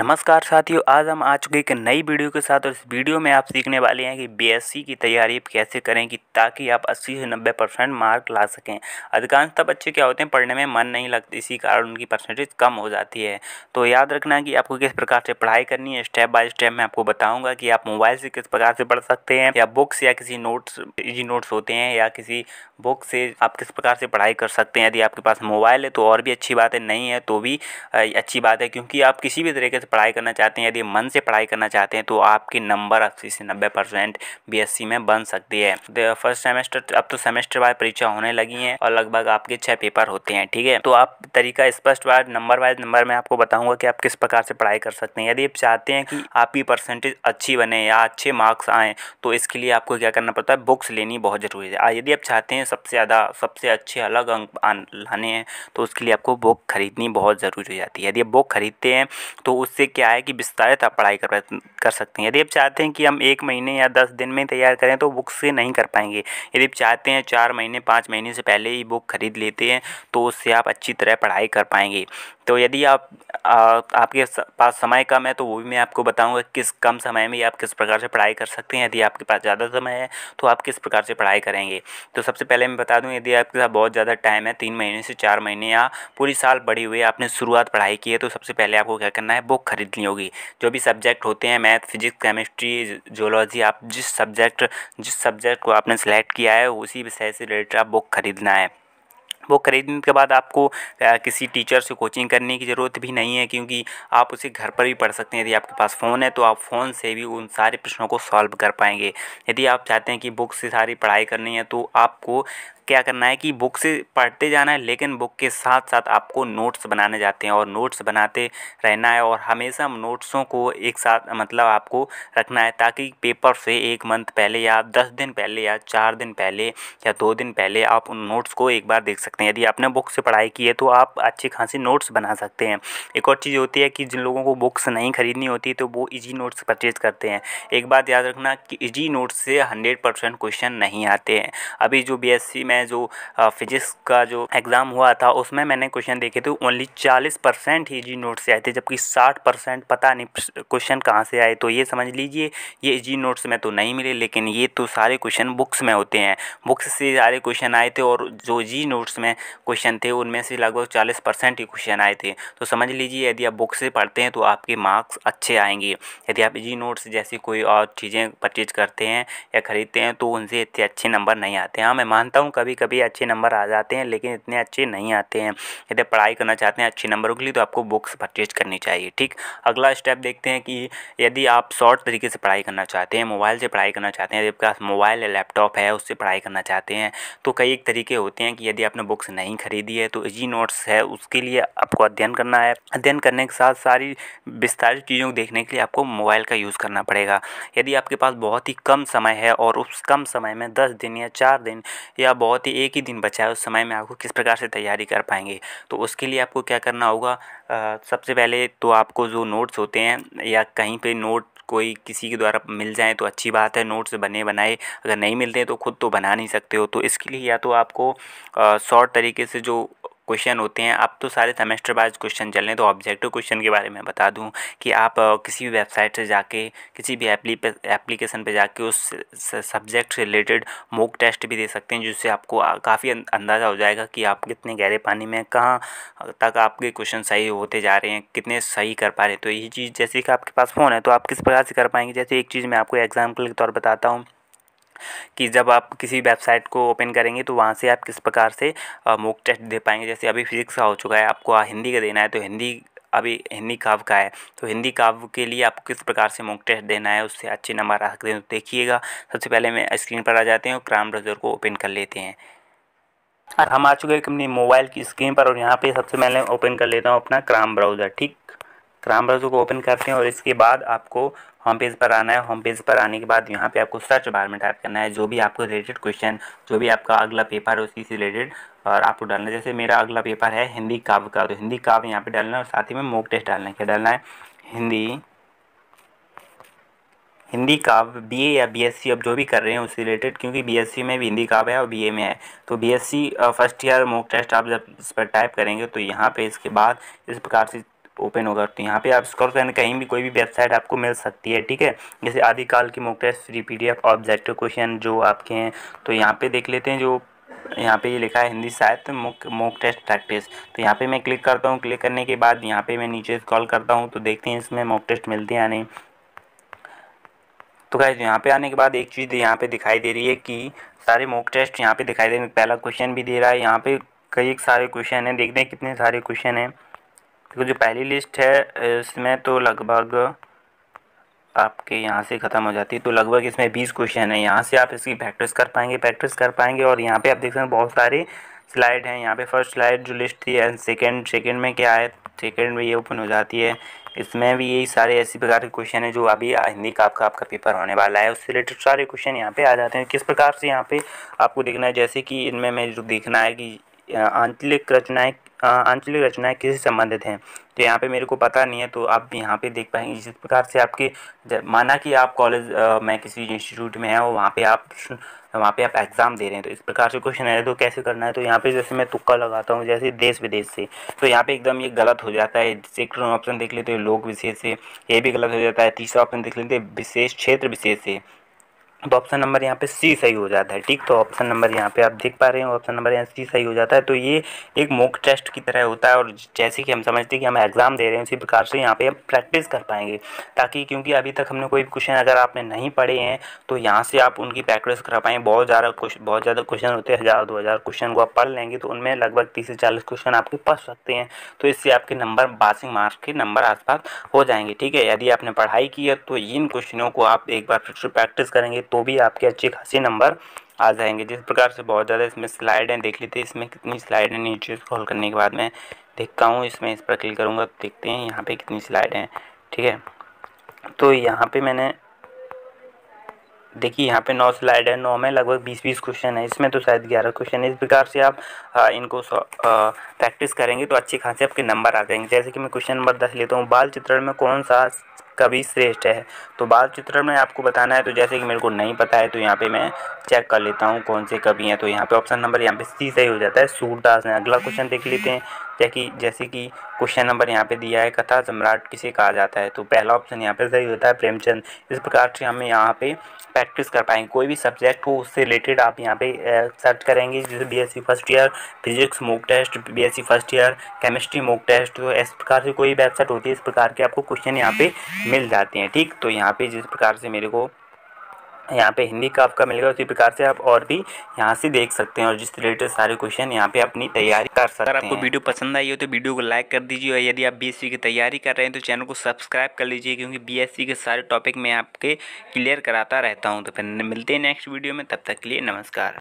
नमस्कार साथियों आज हम आ चुके एक नई वीडियो के साथ और इस वीडियो में आप सीखने वाले हैं कि बीएससी की तैयारी कैसे करें कि ताकि आप 80 से 90 परसेंट मार्क ला सकें अधिकांशतः तो बच्चे क्या होते हैं पढ़ने में मन नहीं लगता इसी कारण उनकी परसेंटेज कम हो जाती है तो याद रखना कि आपको किस प्रकार से पढ़ाई करनी है स्टेप बाय स्टेप मैं आपको बताऊँगा कि आप मोबाइल से किस प्रकार से पढ़ सकते हैं या बुक्स या किसी नोट्स जी नोट्स होते हैं या किसी बुक से आप किस प्रकार से पढ़ाई कर सकते हैं यदि आपके पास मोबाइल है तो और भी अच्छी बात है नहीं है तो भी अच्छी बात है क्योंकि आप किसी भी तरीके से पढ़ाई करना चाहते हैं यदि मन से पढ़ाई करना चाहते हैं तो आपकी नंबर अस्सी से नब्बे परसेंट बी में बन सकती है फर्स्ट सेमेस्टर अब तो सेमेस्टर वाइज परीक्षा होने लगी है और लगभग आपके छः पेपर होते हैं ठीक है तो आप तरीका स्पष्ट वाइज नंबर वाइज नंबर में आपको बताऊंगा कि आप किस प्रकार से पढ़ाई कर सकते हैं यदि आप चाहते हैं कि आपकी परसेंटेज अच्छी बने या अच्छे मार्क्स आएँ तो इसके लिए आपको क्या करना पड़ता है बुक्स लेनी बहुत ज़रूरी है यदि आप चाहते हैं सबसे ज़्यादा सबसे अच्छे अलग अंक लाने हैं तो उसके लिए आपको बुक खरीदनी बहुत ज़रूरी हो जाती है यदि आप बुक खरीदते हैं तो उस इससे क्या है कि विस्तारित आप पढ़ाई कर कर सकते हैं यदि आप चाहते हैं कि हम एक महीने या दस दिन में तैयार करें तो बुक से नहीं कर पाएंगे यदि आप चाहते हैं चार महीने पाँच महीने से पहले ही बुक खरीद लेते हैं तो उससे आप अच्छी तरह पढ़ाई कर पाएंगे तो यदि आप आ, आपके पास समय कम है तो वो भी मैं आपको बताऊंगा किस कम समय में आप किस प्रकार से पढ़ाई कर सकते हैं यदि आपके पास ज़्यादा समय है तो आप किस प्रकार से पढ़ाई करेंगे तो सबसे पहले मैं बता दूं यदि आपके पास बहुत ज़्यादा टाइम है तीन महीने से चार महीने या पूरी साल बढ़ी हुई आपने शुरुआत पढ़ाई की है तो सबसे पहले आपको क्या करना है बुक खरीदनी होगी जो भी सब्जेक्ट होते हैं मैथ फिजिक्स केमिस्ट्री जोलॉजी आप जिस सब्जेक्ट जिस सब्जेक्ट को आपने सेलेक्ट किया है उसी विषय से रिलेटेड आप बुक खरीदना है वो खरीदने के बाद आपको आ, किसी टीचर से कोचिंग करने की ज़रूरत भी नहीं है क्योंकि आप उसे घर पर भी पढ़ सकते हैं यदि आपके पास फ़ोन है तो आप फ़ोन से भी उन सारे प्रश्नों को सॉल्व कर पाएंगे यदि आप चाहते हैं कि बुक से सारी पढ़ाई करनी है तो आपको क्या करना है कि बुक से पढ़ते जाना है लेकिन बुक के साथ साथ आपको नोट्स बनाने जाते हैं और नोट्स बनाते रहना है और हमेशा नोट्सों को एक साथ मतलब आपको रखना है ताकि पेपर से एक मंथ पहले या दस दिन पहले या चार दिन पहले या दो दिन पहले आप उन नोट्स को एक बार देख सकते हैं यदि आपने बुक से पढ़ाई की है तो आप अच्छे खासी नोट्स बना सकते हैं एक और चीज़ होती है कि जिन लोगों को बुक्स नहीं खरीदनी होती तो वो इजी नोट्स परचेज करते हैं एक बात याद रखना कि ईजी नोट्स से हंड्रेड परसेंट क्वेश्चन नहीं आते हैं अभी जो बी में मैं जो फिजिक्स का जो एग्ज़ाम हुआ था उसमें मैंने क्वेश्चन देखे थे ओनली चालीस परसेंट ही जी नोट से आए थे जबकि साठ परसेंट पता नहीं क्वेश्चन कहाँ से आए तो ये समझ लीजिए ये जी नोट्स में तो नहीं मिले लेकिन ये तो सारे क्वेश्चन बुक्स में होते हैं बुक्स से सारे क्वेश्चन आए थे और जो जी नोट्स में क्वेश्चन थे उनमें से लगभग चालीस परसेंट ही क्वेश्चन आए थे तो समझ लीजिए यदि आप बुक्स से पढ़ते हैं तो आपके मार्क्स अच्छे आएंगे यदि आप जी नोट्स जैसी कोई और चीज़ें परचेज करते हैं या ख़रीदते हैं तो उनसे इतने अच्छे नंबर नहीं आते हैं हाँ मैं मानता हूँ कभी कभी कभी अच्छे नंबर आ जाते हैं लेकिन इतने अच्छे नहीं आते हैं यदि पढ़ाई करना चाहते हैं अच्छे नंबरों के लिए तो आपको बुक्स परचेज करनी चाहिए ठीक अगला स्टेप देखते हैं कि यदि आप शॉर्ट तरीके से पढ़ाई करना चाहते हैं मोबाइल से पढ़ाई करना चाहते हैं यदि आपके पास मोबाइल या लैपटॉप है उससे पढ़ाई करना चाहते हैं तो कई एक तरीके होते हैं कि यदि आपने बुक्स नहीं खरीदी है तो जी नोट्स है उसके लिए आपको अध्ययन करना है अध्ययन करने के साथ सारी विस्तारित चीज़ों को देखने के लिए आपको मोबाइल का यूज़ करना पड़ेगा यदि आपके पास बहुत ही कम समय है और उस कम समय में दस दिन या चार दिन या बहुत बहुत ही एक ही दिन बचा है उस समय में आपको किस प्रकार से तैयारी कर पाएंगे तो उसके लिए आपको क्या करना होगा सबसे पहले तो आपको जो नोट्स होते हैं या कहीं पे नोट कोई किसी के द्वारा मिल जाए तो अच्छी बात है नोट्स बने बनाए अगर नहीं मिलते हैं तो खुद तो बना नहीं सकते हो तो इसके लिए या तो आपको शॉर्ट तरीके से जो क्वेश्चन होते हैं अब तो सारे सेमेस्टर वाइज क्वेश्चन चल रहे हैं तो ऑब्जेक्टिव क्वेश्चन के बारे में बता दूँ कि आप किसी भी वेबसाइट से जाके किसी भी एप्लीकेशन पे जाके उस सब्जेक्ट से रिलेटेड मॉक टेस्ट भी दे सकते हैं जिससे आपको काफ़ी अं, अंदाज़ा हो जाएगा कि आप कितने गहरे पानी में कहाँ तक आपके क्वेश्चन सही होते जा रहे हैं कितने सही कर पा रहे हैं तो ये चीज़ जैसे कि आपके पास फ़ोन है तो आप किस प्रकार से कर पाएंगे जैसे एक चीज़ मैं आपको एग्जाम्पल के तौर बताता हूँ कि जब आप किसी वेबसाइट को ओपन करेंगे तो वहाँ से आप किस प्रकार से मॉक टेस्ट दे पाएंगे जैसे अभी फिजिक्स का हो चुका है आपको हिंदी का देना है तो हिंदी अभी हिंदी काव्य का है तो हिंदी काव्य के लिए आपको किस प्रकार से मॉक टेस्ट देना है उससे अच्छे नंबर आ सकते हैं तो देखिएगा सबसे पहले मैं स्क्रीन पर आ जाते हैं और क्राम ब्राउज़र को ओपन कर लेते हैं और हम आ चुके हैं अपनी मोबाइल की स्क्रीन पर और यहाँ पे सबसे पहले ओपन कर लेता हूँ अपना क्राम ब्राउज़र ठीक क्राम ब्राउज़र को ओपन करते हैं और इसके बाद आपको होम पेज पर आना है होम पेज पर आने के बाद यहाँ पे आपको सर्च बार में टाइप करना है जो भी आपको रिलेटेड क्वेश्चन जो भी आपका अगला पेपर है उसी से रिलेटेड और आपको डालना है जैसे मेरा अगला पेपर है हिंदी काव्य का तो हिंदी काव्य यहाँ पे डालना है और साथ ही में मोक टेस्ट डालना है क्या डालना है हिंदी हिंदी काव्य ए या बीएससी अब जो भी कर रहे हैं उससे रिलेटेड क्योंकि बीएससी में भी हिंदी काव्य है और बीए में है तो BSc first year mock test आप जब इस पर टाइप करेंगे तो यहाँ पे इसके बाद इस प्रकार से ओपन होगा तो यहाँ पे आप स्क्रॉल करने कहीं भी कोई भी वेबसाइट आपको मिल सकती है ठीक है जैसे आदिकाल की mock test free P D objective question जो आपके हैं तो यहाँ पे देख लेते हैं जो यहाँ पे ये लिखा है हिंदी साहित्य मोक मोक टेस्ट प्रैक्टिस तो यहाँ पे मैं क्लिक करता हूँ क्लिक करने के बाद यहाँ पे मैं नीचे कॉल करता हूँ तो देखते हैं इसमें मोक टेस्ट मिलते हैं या नहीं तो क्या तो यहाँ पे आने के बाद एक चीज़ यहाँ पे दिखाई दे रही है कि सारे मोक टेस्ट यहाँ पे दिखाई दे रहे हैं पहला क्वेश्चन भी दे रहा है यहाँ पे कई सारे क्वेश्चन हैं देखते हैं कितने सारे क्वेश्चन हैं देखो जो पहली लिस्ट है इसमें तो लगभग आपके यहाँ से ख़त्म हो जाती है तो लगभग इसमें बीस क्वेश्चन है यहाँ से आप इसकी प्रैक्टिस कर पाएंगे प्रैक्टिस कर पाएंगे और यहाँ पे आप देख सकते हैं बहुत सारे स्लाइड हैं यहाँ पे फर्स्ट स्लाइड जो लिस्ट थी एंड सेकेंड सेकेंड में क्या है सेकेंड में ये ओपन हो जाती है इसमें भी यही सारे ऐसी प्रकार के क्वेश्चन हैं जो अभी हिंदी का आपका आपका पेपर होने वाला है उससे रिलेटेड सारे क्वेश्चन यहाँ पे आ जाते हैं किस प्रकार से यहाँ पे आपको देखना है जैसे कि इनमें मैं जो देखना है कि आंतरिक रचनाएँ आंचलिक रचनाएँ किससे संबंधित हैं तो यहाँ पे मेरे को पता नहीं है तो आप यहाँ पे देख पाएंगे जिस प्रकार से आपके माना कि आप कॉलेज में किसी इंस्टीट्यूट में हैं और वहाँ पे आप वहाँ पे आप एग्ज़ाम दे रहे हैं तो इस प्रकार से क्वेश्चन है तो कैसे करना है तो यहाँ पे जैसे मैं तुक्का लगाता हूँ जैसे देश विदेश से तो यहाँ पे एकदम ये गलत हो जाता है सेक्टर ऑप्शन देख लेते हैं लोक विशेष से ये भी गलत हो जाता है तीसरा ऑप्शन देख लेते हैं विशेष क्षेत्र विशेष से तो ऑप्शन नंबर यहाँ पे सी सही हो जाता है ठीक तो ऑप्शन नंबर यहाँ पे आप देख पा रहे हो ऑप्शन नंबर यहाँ सी सही हो जाता है तो ये एक मॉक टेस्ट की तरह होता है और जैसे कि हम समझते हैं कि हम एग्ज़ाम दे रहे हैं उसी प्रकार से यहाँ पे हम प्रैक्टिस कर पाएंगे ताकि क्योंकि अभी तक हमने कोई क्वेश्चन अगर आपने नहीं पढ़े हैं तो यहाँ से आप उनकी प्रैक्टिस करा पाएँ बहुत ज़्यादा क्वेश्चन बहुत ज़्यादा क्वेश्चन होते हैं हज़ार दो हज़ार क्वेश्चन को आप पढ़ लेंगे तो उनमें लगभग तीस से चालीस क्वेश्चन आपके पढ़ सकते हैं तो इससे आपके नंबर पासिंग मार्क्स के नंबर आसपास हो जाएंगे ठीक है यदि आपने पढ़ाई की है तो इन क्वेश्चनों को आप एक बार फिर से प्रैक्टिस करेंगे तो भी आपके अच्छे खासी नंबर आ जाएंगे जिस प्रकार से बहुत ज़्यादा इसमें स्लाइड हैं देख लेते हैं इसमें कितनी स्लाइड है नीचे स्क्रॉल करने के बाद मैं देखता हूँ इसमें इस पर क्लिक करूँगा देखते हैं यहाँ पे कितनी स्लाइड हैं ठीक है तो यहाँ पे मैंने देखिए यहाँ पे नौ स्लाइड है नौ में लगभग बीस बीस क्वेश्चन है इसमें तो शायद ग्यारह क्वेश्चन है इस प्रकार से आप आ, इनको प्रैक्टिस करेंगे तो अच्छे खासे आपके नंबर आ जाएंगे जैसे कि मैं क्वेश्चन नंबर दस लेता हूँ बाल चित्रण में कौन सा कभी श्रेष्ठ है तो बाल चित्रण में आपको बताना है तो जैसे कि मेरे को नहीं पता है तो यहाँ पे मैं चेक कर लेता हूँ कौन से कवि हैं तो यहाँ पे ऑप्शन नंबर यहाँ पे सी सही हो जाता है सूरदास ने अगला क्वेश्चन देख लेते हैं जैकि जैसे कि क्वेश्चन नंबर यहाँ पे दिया है कथा सम्राट किसे कहा जाता है तो पहला ऑप्शन यहाँ पे सही होता है प्रेमचंद इस प्रकार से हमें यहाँ पे प्रैक्टिस कर पाएंगे कोई भी सब्जेक्ट हो उससे रिलेटेड आप यहाँ पे सर्च करेंगे जैसे BSc first year physics mock test BSc first year chemistry mock test तो इस प्रकार से कोई वेबसाइट होती है इस प्रकार के आपको क्वेश्चन यहाँ पे मिल जाती हैं ठीक तो यहाँ पे जिस प्रकार से मेरे को यहाँ पे हिंदी का आपका मिलेगा उसी प्रकार से आप और भी यहाँ से देख सकते हैं और जिस रिलेटेड सारे क्वेश्चन यहाँ पे अपनी तैयारी कर सकते हैं आपको वीडियो पसंद आई हो तो वीडियो को लाइक कर दीजिए और यदि आप बीएससी की तैयारी कर रहे हैं तो चैनल को सब्सक्राइब कर लीजिए क्योंकि बीएससी के सारे टॉपिक मैं आपके क्लियर कराता रहता हूँ तो फिर मिलते हैं नेक्स्ट वीडियो में तब तक के लिए नमस्कार